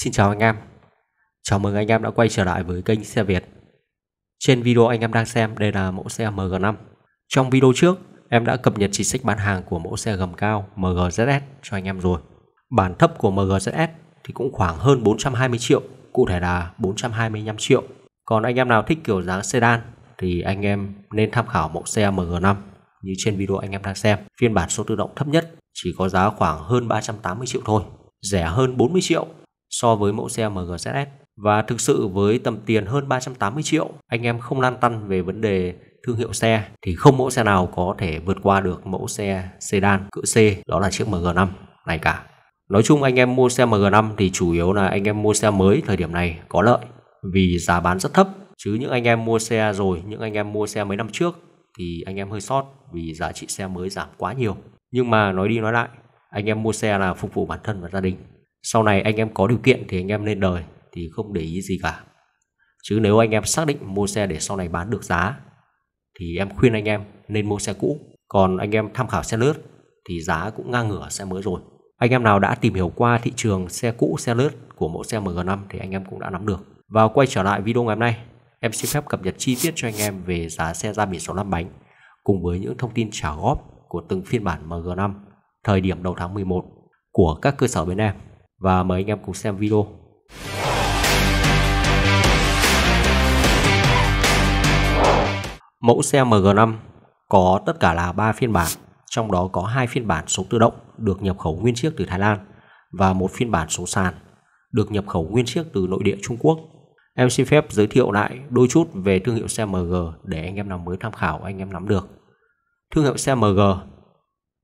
Xin chào anh em Chào mừng anh em đã quay trở lại với kênh Xe Việt Trên video anh em đang xem đây là mẫu xe MG5 Trong video trước em đã cập nhật chính sách bán hàng của mẫu xe gầm cao MGZS cho anh em rồi Bản thấp của MGZS thì cũng khoảng hơn 420 triệu Cụ thể là 425 triệu Còn anh em nào thích kiểu dáng sedan thì anh em nên tham khảo mẫu xe MG5 như trên video anh em đang xem Phiên bản số tự động thấp nhất chỉ có giá khoảng hơn 380 triệu thôi Rẻ hơn 40 triệu so với mẫu xe MGZS. Và thực sự với tầm tiền hơn 380 triệu, anh em không lan tăn về vấn đề thương hiệu xe thì không mẫu xe nào có thể vượt qua được mẫu xe sedan cỡ C đó là chiếc MG5 này cả. Nói chung anh em mua xe MG5 thì chủ yếu là anh em mua xe mới thời điểm này có lợi vì giá bán rất thấp chứ những anh em mua xe rồi, những anh em mua xe mấy năm trước thì anh em hơi sót vì giá trị xe mới giảm quá nhiều. Nhưng mà nói đi nói lại, anh em mua xe là phục vụ bản thân và gia đình sau này anh em có điều kiện thì anh em lên đời thì không để ý gì cả chứ nếu anh em xác định mua xe để sau này bán được giá thì em khuyên anh em nên mua xe cũ còn anh em tham khảo xe lướt thì giá cũng ngang ngửa xe mới rồi anh em nào đã tìm hiểu qua thị trường xe cũ xe lướt của mẫu xe MG5 thì anh em cũng đã nắm được và quay trở lại video ngày hôm nay em xin phép cập nhật chi tiết cho anh em về giá xe ra biển 65 bánh cùng với những thông tin trả góp của từng phiên bản MG5 thời điểm đầu tháng 11 của các cơ sở bên em và mời anh em cùng xem video. Mẫu xe MG5 có tất cả là 3 phiên bản, trong đó có 2 phiên bản số tự động được nhập khẩu nguyên chiếc từ Thái Lan và một phiên bản số sàn được nhập khẩu nguyên chiếc từ nội địa Trung Quốc. Em xin phép giới thiệu lại đôi chút về thương hiệu xe MG để anh em nào mới tham khảo anh em nắm được. Thương hiệu xe MG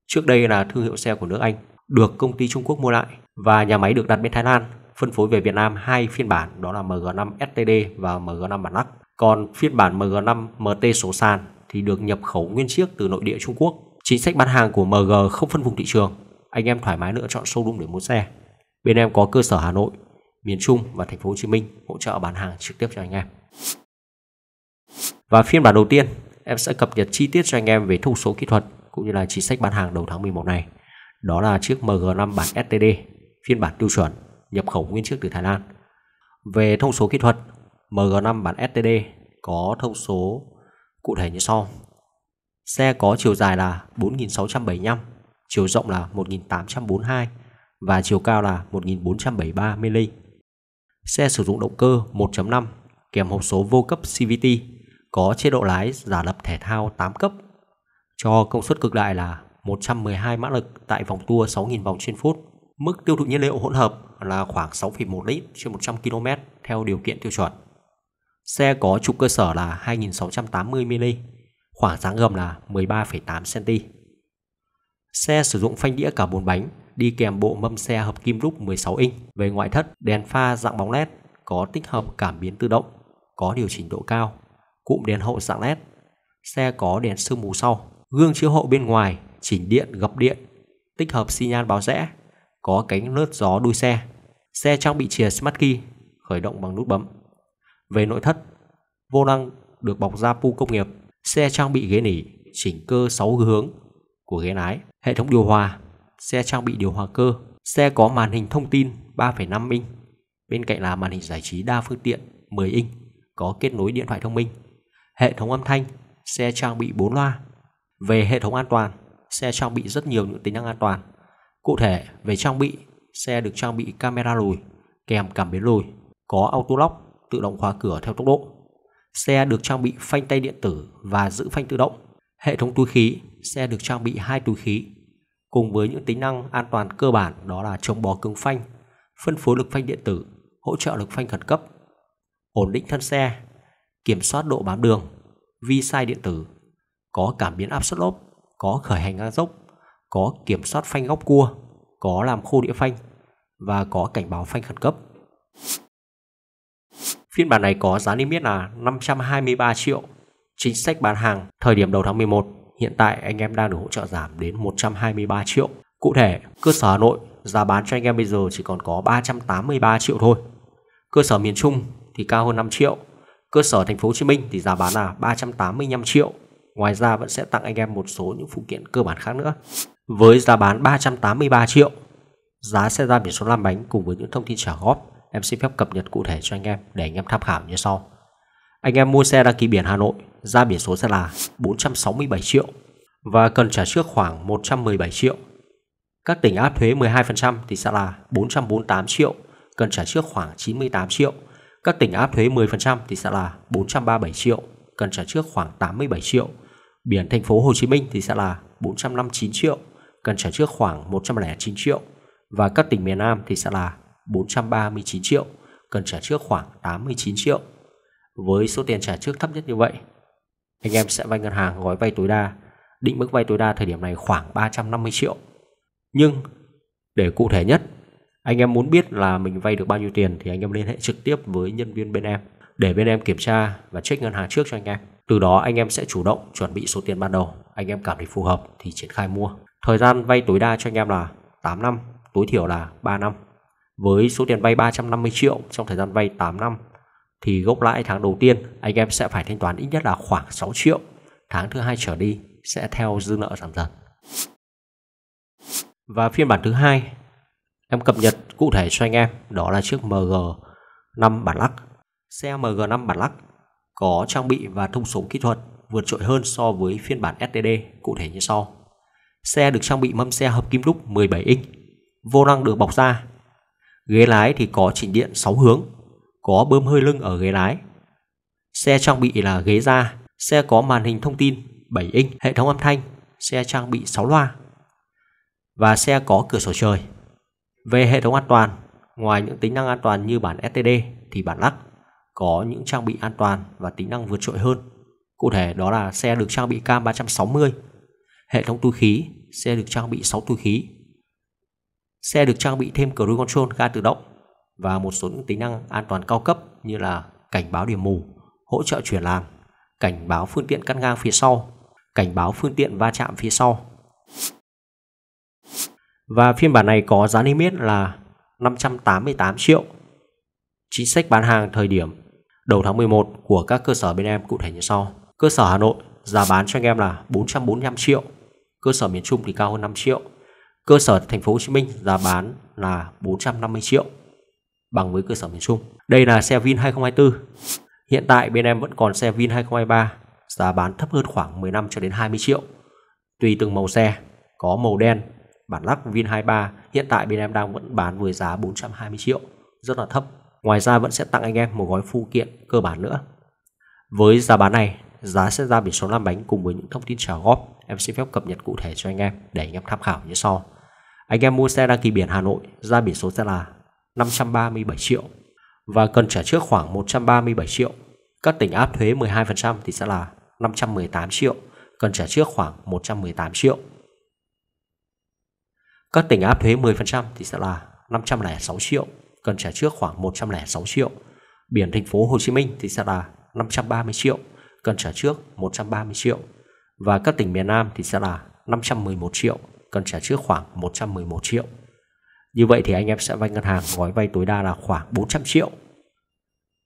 trước đây là thương hiệu xe của nước Anh, được công ty Trung Quốc mua lại và nhà máy được đặt bên Thái Lan phân phối về Việt Nam hai phiên bản đó là MG5 STD và MG5 bản Lắc. Còn phiên bản MG5 MT số sàn thì được nhập khẩu nguyên chiếc từ nội địa Trung Quốc. Chính sách bán hàng của MG không phân vùng thị trường, anh em thoải mái lựa chọn showroom để mua xe. Bên em có cơ sở Hà Nội, miền Trung và thành phố Hồ Chí Minh hỗ trợ bán hàng trực tiếp cho anh em. Và phiên bản đầu tiên, em sẽ cập nhật chi tiết cho anh em về thông số kỹ thuật cũng như là chính sách bán hàng đầu tháng 11 này. Đó là chiếc MG5 bản STD phiên bản tiêu chuẩn nhập khẩu nguyên chiếc từ Thái Lan. Về thông số kỹ thuật, MG5 bản STD có thông số cụ thể như sau. Xe có chiều dài là 4675, chiều rộng là 1842 và chiều cao là 1473 mm. Xe sử dụng động cơ 1.5 kèm hộp số vô cấp CVT có chế độ lái giả lập thể thao 8 cấp cho công suất cực đại là 112 mã lực tại vòng tua 6.000 vòng trên phút Mức tiêu thụ nhiên liệu hỗn hợp là khoảng 6,1 lít trên 100 km theo điều kiện tiêu chuẩn. Xe có trục cơ sở là 2680 mm, khoảng dáng gầm là 13,8 cm. Xe sử dụng phanh đĩa cả 4 bánh, đi kèm bộ mâm xe hợp kim đúc 16 inch về ngoại thất, đèn pha dạng bóng led, có tích hợp cảm biến tự động, có điều chỉnh độ cao, cụm đèn hậu dạng led. Xe có đèn sương mù sau, gương chiếu hậu bên ngoài, chỉnh điện gập điện, tích hợp xi nhan báo rẽ, có cánh lướt gió đuôi xe. Xe trang bị chìa smart key, khởi động bằng nút bấm. Về nội thất, vô lăng được bọc da pu công nghiệp, xe trang bị ghế nỉ, chỉnh cơ 6 hướng của ghế lái, hệ thống điều hòa, xe trang bị điều hòa cơ, xe có màn hình thông tin 3,5 inch, bên cạnh là màn hình giải trí đa phương tiện 10 inch, có kết nối điện thoại thông minh, hệ thống âm thanh, xe trang bị 4 loa. Về hệ thống an toàn, xe trang bị rất nhiều những tính năng an toàn Cụ thể, về trang bị, xe được trang bị camera lùi, kèm cảm biến lùi, có auto lock, tự động khóa cửa theo tốc độ. Xe được trang bị phanh tay điện tử và giữ phanh tự động. Hệ thống túi khí, xe được trang bị hai túi khí. Cùng với những tính năng an toàn cơ bản đó là chống bó cứng phanh, phân phối lực phanh điện tử, hỗ trợ lực phanh khẩn cấp, ổn định thân xe, kiểm soát độ bám đường, vi sai điện tử, có cảm biến áp suất lốp, có khởi hành ngang dốc có kiểm soát phanh góc cua, có làm khô đĩa phanh và có cảnh báo phanh khẩn cấp. Phiên bản này có giá niêm yết là 523 triệu. Chính sách bán hàng thời điểm đầu tháng 11, hiện tại anh em đang được hỗ trợ giảm đến 123 triệu. Cụ thể, cơ sở Hà Nội giá bán cho anh em bây giờ chỉ còn có 383 triệu thôi. Cơ sở miền Trung thì cao hơn 5 triệu. Cơ sở thành phố Hồ Chí Minh thì giá bán là 385 triệu Ngoài ra vẫn sẽ tặng anh em một số những phụ kiện cơ bản khác nữa. Với giá bán 383 triệu, giá xe ra biển số 5 bánh cùng với những thông tin trả góp, em xin phép cập nhật cụ thể cho anh em để anh em tham khảo như sau. Anh em mua xe đăng ký biển Hà Nội, ra biển số sẽ là 467 triệu và cần trả trước khoảng 117 triệu. Các tỉnh áp thuế 12% thì sẽ là 448 triệu, cần trả trước khoảng 98 triệu. Các tỉnh áp thuế 10% thì sẽ là 437 triệu, cần trả trước khoảng 87 triệu biển thành phố Hồ Chí Minh thì sẽ là 459 triệu, cần trả trước khoảng 109 triệu và các tỉnh miền Nam thì sẽ là 439 triệu, cần trả trước khoảng 89 triệu. Với số tiền trả trước thấp nhất như vậy, anh em sẽ vay ngân hàng gói vay tối đa, định mức vay tối đa thời điểm này khoảng 350 triệu. Nhưng để cụ thể nhất, anh em muốn biết là mình vay được bao nhiêu tiền thì anh em liên hệ trực tiếp với nhân viên bên em để bên em kiểm tra và check ngân hàng trước cho anh em. Từ đó anh em sẽ chủ động chuẩn bị số tiền ban đầu anh em cảm thấy phù hợp thì triển khai mua. Thời gian vay tối đa cho anh em là 8 năm, tối thiểu là 3 năm. Với số tiền vay 350 triệu trong thời gian vay 8 năm thì gốc lãi tháng đầu tiên anh em sẽ phải thanh toán ít nhất là khoảng 6 triệu. Tháng thứ hai trở đi sẽ theo dư nợ giảm dần. Và phiên bản thứ hai em cập nhật cụ thể cho anh em đó là chiếc MG 5 bản lắc. Xe MG 5 bản lắc có trang bị và thông số kỹ thuật vượt trội hơn so với phiên bản STD cụ thể như sau. Xe được trang bị mâm xe hợp kim đúc 17 inch, vô lăng được bọc da. Ghế lái thì có chỉnh điện 6 hướng, có bơm hơi lưng ở ghế lái. Xe trang bị là ghế da, xe có màn hình thông tin 7 inch, hệ thống âm thanh, xe trang bị 6 loa. Và xe có cửa sổ trời. Về hệ thống an toàn, ngoài những tính năng an toàn như bản STD thì bản lắc có những trang bị an toàn và tính năng vượt trội hơn. Cụ thể đó là xe được trang bị cam 360, hệ thống túi khí, xe được trang bị 6 túi khí. Xe được trang bị thêm cruise control ga tự động và một số những tính năng an toàn cao cấp như là cảnh báo điểm mù, hỗ trợ chuyển làn, cảnh báo phương tiện cắt ngang phía sau, cảnh báo phương tiện va chạm phía sau. Và phiên bản này có giá niêm yết là 588 triệu. Chính sách bán hàng thời điểm đầu tháng 11 của các cơ sở bên em cụ thể như sau. Cơ sở Hà Nội giá bán cho anh em là 445 triệu, cơ sở miền Trung thì cao hơn 5 triệu. Cơ sở thành phố Hồ Chí Minh giá bán là 450 triệu bằng với cơ sở miền Trung. Đây là xe Vin 2024. Hiện tại bên em vẫn còn xe Vin 2023 giá bán thấp hơn khoảng 15 cho đến 20 triệu. Tùy từng màu xe, có màu đen, bản lắc Vin 23 hiện tại bên em đang vẫn bán với giá 420 triệu, rất là thấp Ngoài ra vẫn sẽ tặng anh em một gói phụ kiện cơ bản nữa. Với giá bán này, giá sẽ ra biển số lăn bánh cùng với những thông tin trả góp em xin phép cập nhật cụ thể cho anh em để anh em tham khảo như sau. Anh em mua xe đăng ký biển Hà Nội, ra biển số sẽ là 537 triệu và cần trả trước khoảng 137 triệu. Các tỉnh áp thuế 12% thì sẽ là 518 triệu, cần trả trước khoảng 118 triệu. Các tỉnh áp thuế 10% thì sẽ là 506 triệu cần trả trước khoảng 106 triệu. Biển thành phố Hồ Chí Minh thì sẽ là 530 triệu, cần trả trước 130 triệu. Và các tỉnh miền Nam thì sẽ là 511 triệu, cần trả trước khoảng 111 triệu. Như vậy thì anh em sẽ vay ngân hàng gói vay tối đa là khoảng 400 triệu.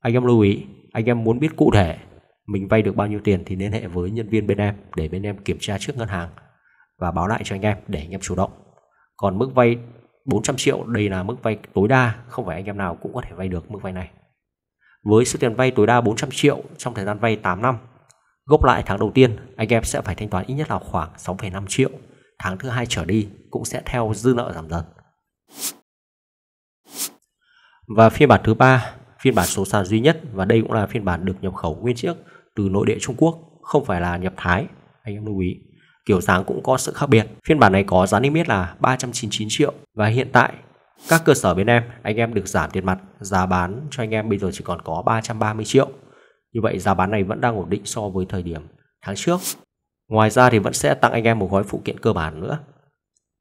Anh em lưu ý, anh em muốn biết cụ thể mình vay được bao nhiêu tiền thì liên hệ với nhân viên bên em để bên em kiểm tra trước ngân hàng và báo lại cho anh em để anh em chủ động. Còn mức vay 400 triệu đây là mức vay tối đa, không phải anh em nào cũng có thể vay được mức vay này. Với số tiền vay tối đa 400 triệu trong thời gian vay 8 năm, gốc lãi tháng đầu tiên anh em sẽ phải thanh toán ít nhất là khoảng 6,5 triệu, tháng thứ hai trở đi cũng sẽ theo dư nợ giảm dần. Và phiên bản thứ ba, phiên bản số sàn duy nhất và đây cũng là phiên bản được nhập khẩu nguyên chiếc từ nội địa Trung Quốc, không phải là nhập Thái, anh em lưu ý kiểu dáng cũng có sự khác biệt. Phiên bản này có giá niêm yết là 399 triệu và hiện tại các cơ sở bên em anh em được giảm tiền mặt, giá bán cho anh em bây giờ chỉ còn có 330 triệu. Như vậy giá bán này vẫn đang ổn định so với thời điểm tháng trước. Ngoài ra thì vẫn sẽ tặng anh em một gói phụ kiện cơ bản nữa.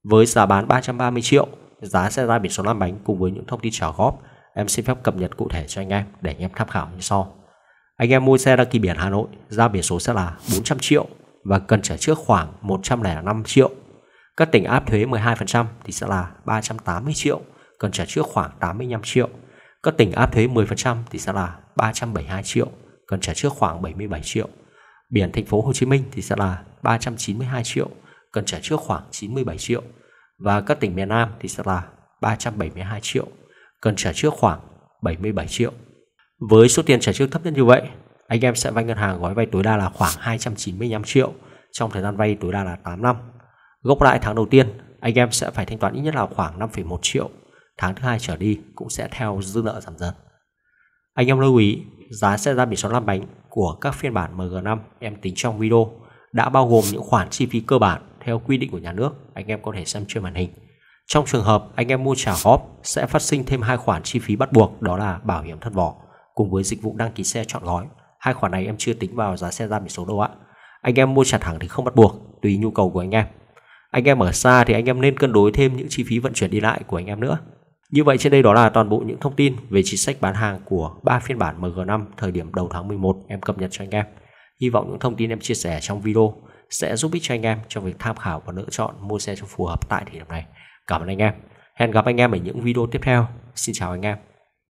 Với giá bán 330 triệu, giá xe ra biển số lăn bánh cùng với những thông tin trả góp, em xin phép cập nhật cụ thể cho anh em để anh em tham khảo như sau. Anh em mua xe đăng ký biển Hà Nội, ra biển số sẽ là 400 triệu và cần trả trước khoảng 105 triệu. Các tỉnh áp thuế 12% thì sẽ là 380 triệu, cần trả trước khoảng 85 triệu. Các tỉnh áp thuế 10% thì sẽ là 372 triệu, cần trả trước khoảng 77 triệu. Biển thành phố Hồ Chí Minh thì sẽ là 392 triệu, cần trả trước khoảng 97 triệu. Và các tỉnh miền Nam thì sẽ là 372 triệu, cần trả trước khoảng 77 triệu. Với số tiền trả trước thấp nhất như vậy anh em sẽ vay ngân hàng gói vay tối đa là khoảng 295 triệu trong thời gian vay tối đa là 8 năm. Gốc lãi tháng đầu tiên, anh em sẽ phải thanh toán ít nhất là khoảng 5,1 triệu. Tháng thứ hai trở đi cũng sẽ theo dư nợ giảm dần. Anh em lưu ý, giá sẽ ra biển số lăn bánh của các phiên bản MG5 em tính trong video đã bao gồm những khoản chi phí cơ bản theo quy định của nhà nước anh em có thể xem trên màn hình. Trong trường hợp anh em mua trả góp sẽ phát sinh thêm hai khoản chi phí bắt buộc đó là bảo hiểm thất vỏ cùng với dịch vụ đăng ký xe chọn gói Hai khoản này em chưa tính vào giá xe ra biển số đâu ạ. Anh em mua chặt hàng thì không bắt buộc, tùy nhu cầu của anh em. Anh em ở xa thì anh em nên cân đối thêm những chi phí vận chuyển đi lại của anh em nữa. Như vậy trên đây đó là toàn bộ những thông tin về chính sách bán hàng của ba phiên bản MG5 thời điểm đầu tháng 11 em cập nhật cho anh em. Hy vọng những thông tin em chia sẻ trong video sẽ giúp ích cho anh em trong việc tham khảo và lựa chọn mua xe cho phù hợp tại thời điểm này. Cảm ơn anh em. Hẹn gặp anh em ở những video tiếp theo. Xin chào anh em.